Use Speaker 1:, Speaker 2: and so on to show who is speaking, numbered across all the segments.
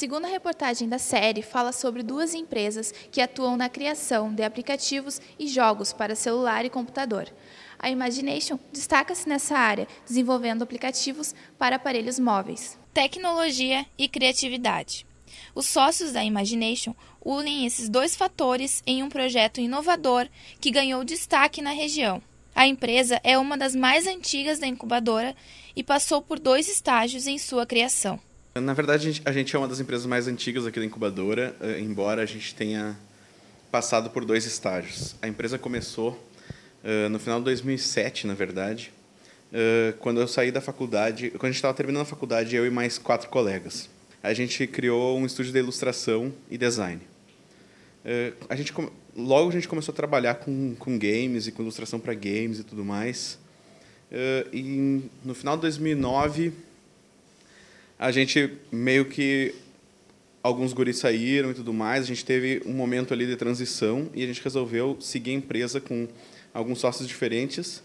Speaker 1: segunda reportagem da série fala sobre duas empresas que atuam na criação de aplicativos e jogos para celular e computador. A Imagination destaca-se nessa área, desenvolvendo aplicativos para aparelhos móveis. Tecnologia e criatividade. Os sócios da Imagination unem esses dois fatores em um projeto inovador que ganhou destaque na região. A empresa é uma das mais antigas da incubadora e passou por dois estágios em sua criação.
Speaker 2: Na verdade, a gente é uma das empresas mais antigas aqui da incubadora, eh, embora a gente tenha passado por dois estágios. A empresa começou eh, no final de 2007, na verdade, eh, quando eu saí da faculdade, quando a gente estava terminando a faculdade, eu e mais quatro colegas. A gente criou um estúdio de ilustração e design. A gente, logo a gente começou a trabalhar com, com games e com ilustração para games e tudo mais. E no final de 2009 a gente meio que alguns guris saíram e tudo mais, a gente teve um momento ali de transição e a gente resolveu seguir a empresa com alguns sócios diferentes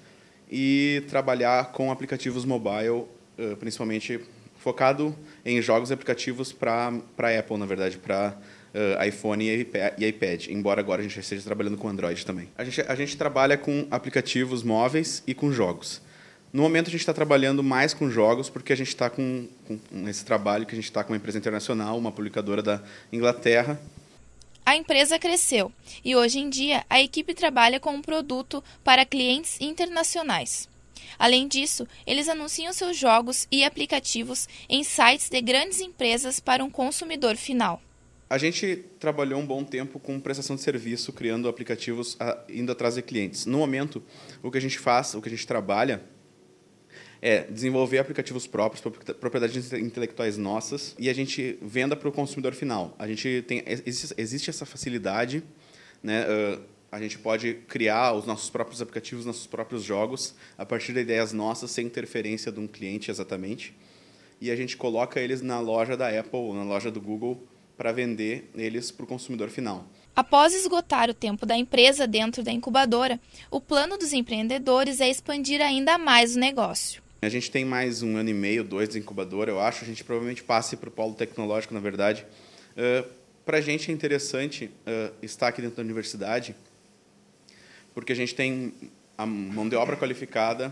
Speaker 2: e trabalhar com aplicativos mobile, eh, principalmente focado em jogos e aplicativos para para Apple, na verdade, para eh, iPhone e iPad, embora agora a gente esteja trabalhando com Android também. A gente, a gente trabalha com aplicativos móveis e com jogos. No momento, a gente está trabalhando mais com jogos, porque a gente está com, com esse trabalho que a gente está com uma empresa internacional, uma publicadora da Inglaterra,
Speaker 1: a empresa cresceu e hoje em dia a equipe trabalha com um produto para clientes internacionais. Além disso, eles anunciam seus jogos e aplicativos em sites de grandes empresas para um consumidor final.
Speaker 2: A gente trabalhou um bom tempo com prestação de serviço, criando aplicativos ah, indo atrás de clientes. No momento, o que a gente faz, o que a gente trabalha, é desenvolver aplicativos próprios, propriedades intelectuais nossas, e a gente venda para o consumidor final. A gente tem é, existe, essa facilidade, né? Ah, a gente pode criar os nossos próprios aplicativos, nossos próprios jogos, a partir de ideias nossas, sem interferência de um cliente exatamente. E a gente coloca eles na loja da Apple, na loja do Google, para vender eles para o consumidor final.
Speaker 1: Após esgotar o tempo da empresa dentro da incubadora, o plano dos empreendedores é expandir ainda mais o negócio.
Speaker 2: A gente tem mais um ano e meio, dois de incubadora, eu acho. A gente provavelmente passe para o polo tecnológico, na verdade. Uh, para a gente é interessante uh, estar aqui dentro da universidade, porque a gente tem a mão de obra qualificada,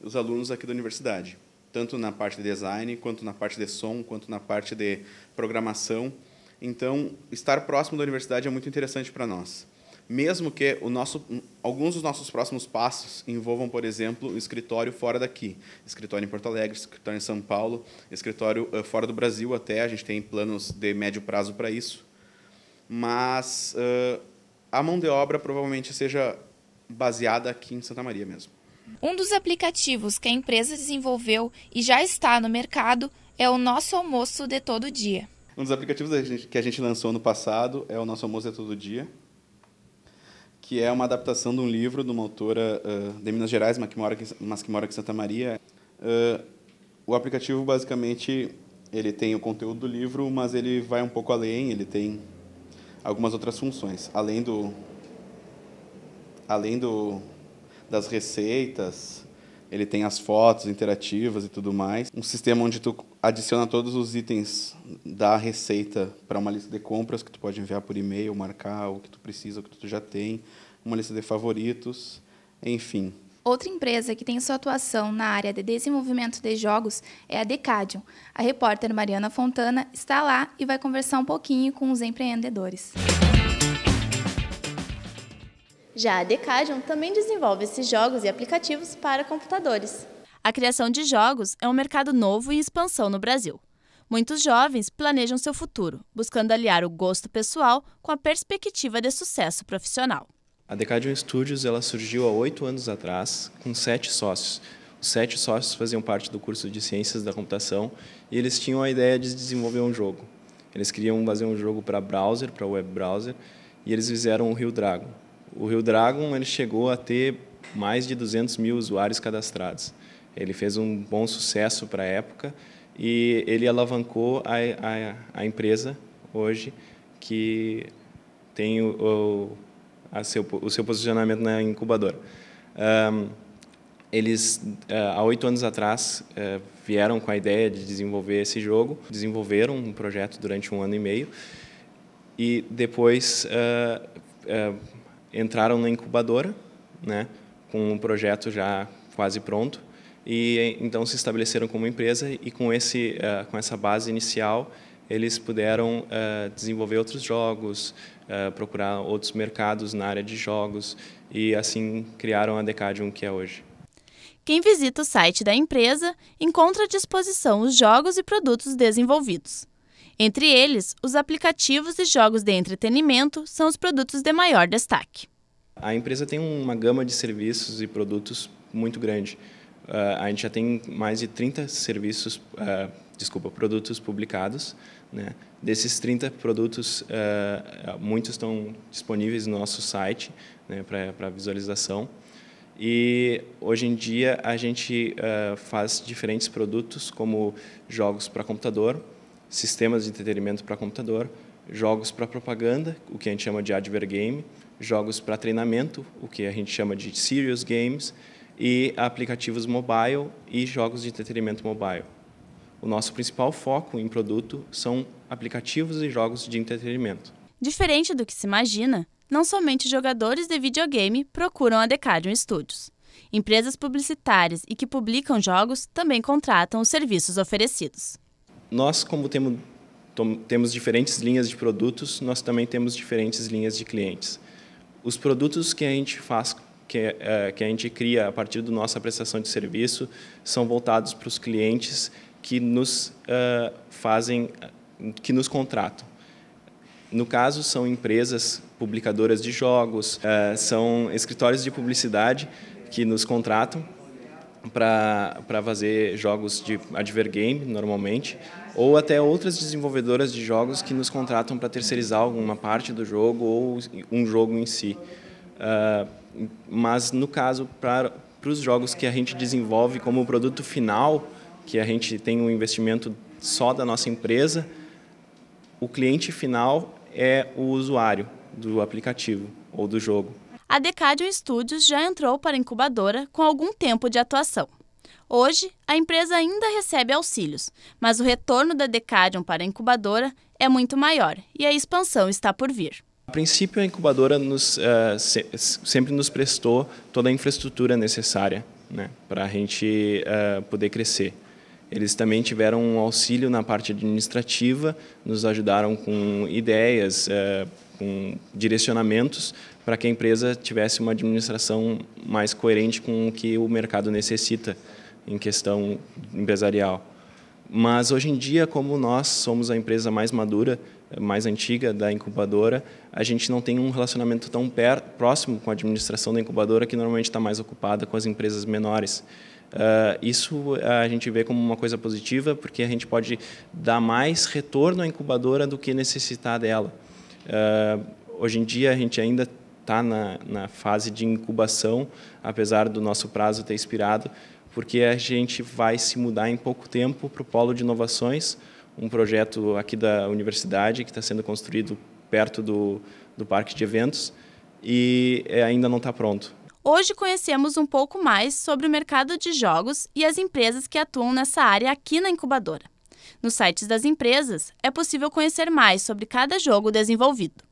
Speaker 2: os alunos aqui da universidade, tanto na parte de design, quanto na parte de som, quanto na parte de programação. Então, estar próximo da universidade é muito interessante para nós mesmo que nosso, alguns dos nossos próximos passos envolvam, por exemplo, um escritório fora daqui, escritório em Porto Alegre, escritório em São Paulo, escritório uh, fora do Brasil até, a gente tem planos de médio prazo para isso, mas uh, a mão de obra provavelmente seja baseada aqui em Santa Maria mesmo.
Speaker 1: Um dos aplicativos que a empresa desenvolveu e já está no mercado é o Nosso Almoço de Todo Dia.
Speaker 2: Um dos aplicativos que a gente lançou no passado é o Nosso Almoço de Todo Dia, que é uma adaptação de um livro de uma autora uh, de Minas Gerais, mas que mora aqui, mas que mora aqui em Santa Maria. Uh, o aplicativo, basicamente, ele tem o conteúdo do livro, mas ele vai um pouco além, ele tem algumas outras funções. Além do... Além do das receitas, ele tem as fotos interativas e tudo mais. Um sistema onde tu adiciona todos os itens da receita para uma lista de compras que tu pode enviar por e-mail, marcar o que tu precisa, o que tu já tem, uma lista de favoritos, enfim.
Speaker 1: Outra empresa que tem sua atuação na área de desenvolvimento de jogos é a Decadium. A repórter Mariana Fontana está lá e vai conversar um pouquinho com os empreendedores. Música
Speaker 3: já a Decadion também desenvolve esses jogos e aplicativos para computadores. A criação de jogos é um mercado novo e expansão no Brasil. Muitos jovens planejam seu futuro, buscando aliar o gosto pessoal com a perspectiva de sucesso profissional.
Speaker 4: A Decadion Studios ela surgiu há oito anos atrás, com sete sócios. Os sete sócios faziam parte do curso de Ciências da Computação e eles tinham a ideia de desenvolver um jogo. Eles queriam fazer um jogo para browser, para web browser, e eles fizeram o Rio Dragon. O Rio Dragon ele chegou a ter mais de 200 mil usuários cadastrados. Ele fez um bom sucesso para a época e ele alavancou a, a, a empresa hoje que tem o, o, seu, o seu posicionamento na incubadora. Um, eles, eh, há oito anos atrás, eh, vieram com a ideia de desenvolver esse jogo, desenvolveram um projeto durante um ano e meio e depois eh, entraram na incubadora, né, com um projeto já quase pronto e então se estabeleceram como empresa e com esse uh, com essa base inicial eles puderam uh, desenvolver outros jogos, uh, procurar outros mercados na área de jogos e assim criaram a Decadium que é hoje.
Speaker 3: Quem visita o site da empresa encontra à disposição os jogos e produtos desenvolvidos. Entre eles, os aplicativos e jogos de entretenimento são os produtos de maior destaque.
Speaker 4: A empresa tem uma gama de serviços e produtos muito grande. Uh, a gente já tem mais de 30 serviços, uh, desculpa, produtos publicados. Né? Desses 30 produtos, uh, muitos estão disponíveis no nosso site né, para visualização. E hoje em dia a gente faz diferentes produtos, como jogos para computador, sistemas de entretenimento para computador, jogos para propaganda, o que a gente chama de advert game, jogos para treinamento, o que a gente chama de serious games, e aplicativos mobile e jogos de entretenimento mobile. O nosso principal foco em produto são aplicativos e jogos de entretenimento.
Speaker 3: Diferente do que se imagina, não somente jogadores de videogame procuram a Decadium Studios. Empresas publicitárias e que publicam jogos também contratam os serviços oferecidos
Speaker 4: nós, como temos, temos diferentes linhas de produtos, nós também temos diferentes linhas de clientes. Os produtos que a gente faz, que, é, que a gente cria a partir da nossa prestação de serviço, são voltados para os clientes que nos uh, fazem, que nos contratam. No caso, são empresas publicadoras de jogos, uh, são escritórios de publicidade que nos contratam para fazer jogos de advergame, normalmente, ou até outras desenvolvedoras de jogos que nos contratam para terceirizar alguma parte do jogo ou um jogo em si. Uh, mas, no caso, para os jogos que a gente desenvolve como produto final, que a gente tem um investimento só da nossa empresa, o cliente final é o usuário do aplicativo ou do jogo
Speaker 3: a Decadium Studios já entrou para a incubadora com algum tempo de atuação. Hoje, a empresa ainda recebe auxílios, mas o retorno da Decadium para a incubadora é muito maior e a expansão está por vir.
Speaker 4: A princípio, a incubadora nos, uh, se, sempre nos prestou toda a infraestrutura necessária né, para a gente uh, poder crescer. Eles também tiveram um auxílio na parte administrativa, nos ajudaram com ideias, eh, com direcionamentos para que a empresa tivesse uma administração mais coerente com o que o mercado necessita em questão empresarial. Mas hoje em dia, como nós somos a empresa mais madura, mais antiga da incubadora, a gente não tem um relacionamento tão próximo com a administração da incubadora, que normalmente está mais ocupada com as empresas menores. Uh, isso a gente vê como uma coisa positiva, porque a gente pode dar mais retorno à incubadora do que necessitar dela. Uh, hoje em dia, a gente ainda está na, na, fase de incubação, apesar do nosso prazo ter expirado, porque a gente vai se mudar em pouco tempo para o Polo de Inovações, um projeto aqui da universidade que está sendo construído perto do, do parque de eventos e é, ainda não está pronto.
Speaker 3: Hoje conhecemos um pouco mais sobre o mercado de jogos e as empresas que atuam nessa área aqui na incubadora. Nos sites das empresas é possível conhecer mais sobre cada jogo desenvolvido.